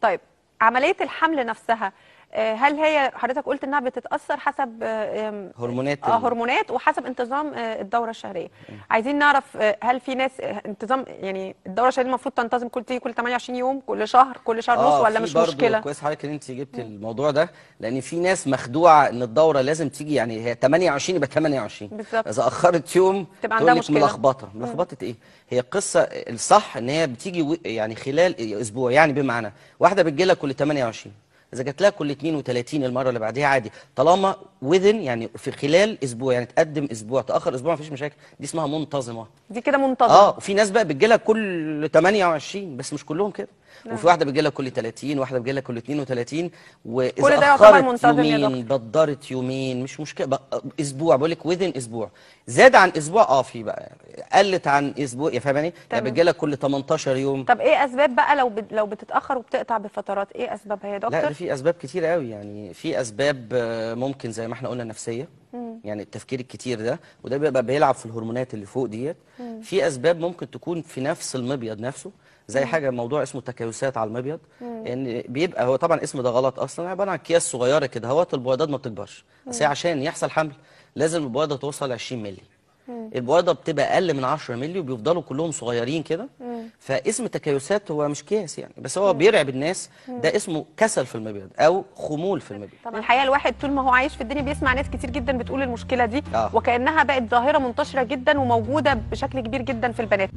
طيب عمليه الحمل نفسها آه، هل هي حضرتك قلت انها بتتاثر حسب آه، هرمونات اه هرمونات وحسب انتظام آه، الدوره الشهريه عايزين نعرف هل في ناس انتظام يعني الدوره الشهريه المفروض تنتظم كل تيجي كل 28 يوم كل شهر كل شهر ونص آه ولا مش مشكله كويس حضرتك ان انت جبت الموضوع ده لان في ناس مخدوعه ان الدوره لازم تيجي يعني هي 28 يبقى 28 بالظبط اذا اخرت يوم تبقى عندها مشكله ملخبطه ملخبطه ايه هي القصه الصح ان هي بتيجي يعني خلال اسبوع يعني بمعنى واحده بتجي لك كل 28 اذا جات لها كل 32 المره اللي بعديها عادي طالما وذن يعني في خلال اسبوع يعني تقدم اسبوع تاخر اسبوع مفيش مشاكل دي اسمها منتظمه دي كده منتظمه اه وفي ناس بقى بتجي لها كل 28 بس مش كلهم كده نعم. وفي واحده بتجي لها كل 30 واحده لها كل 32 واذا كل ده يعتبر منتظم يومين بدرت يومين مش مشكله اسبوع بقول لك وذن اسبوع زاد عن اسبوع اه في بقى قلت عن اسبوع يا فاهماني يعني بتجي لك كل 18 يوم طب ايه اسباب بقى لو لو بتتاخر وبتقطع بفترات ايه اسبابها يا دكتور لا في اسباب كتير قوي يعني في اسباب آه، ممكن زي ما احنا قلنا نفسيه مم. يعني التفكير الكتير ده وده بيبقى بيلعب في الهرمونات اللي فوق ديت في اسباب ممكن تكون في نفس المبيض نفسه زي مم. حاجه موضوع اسمه تكيسات على المبيض ان يعني بيبقى هو طبعا اسم ده غلط اصلا عباره عن اكياس صغيره كده هوات البويضات ما بتكبرش بس عشان يحصل حمل لازم البويضه توصل 20 مللي البويضه بتبقى اقل من 10 مللي وبيفضلوا كلهم صغيرين كده فاسم تكيسات هو مش كياس يعني بس هو بيرعب الناس ده اسمه كسل في المبيض او خمول في المبيض طبعا الحقيقه الواحد طول ما هو عايش في الدنيا بيسمع ناس كتير جدا بتقول المشكله دي آه. وكانها بقت ظاهره منتشره جدا وموجوده بشكل كبير جدا في البنات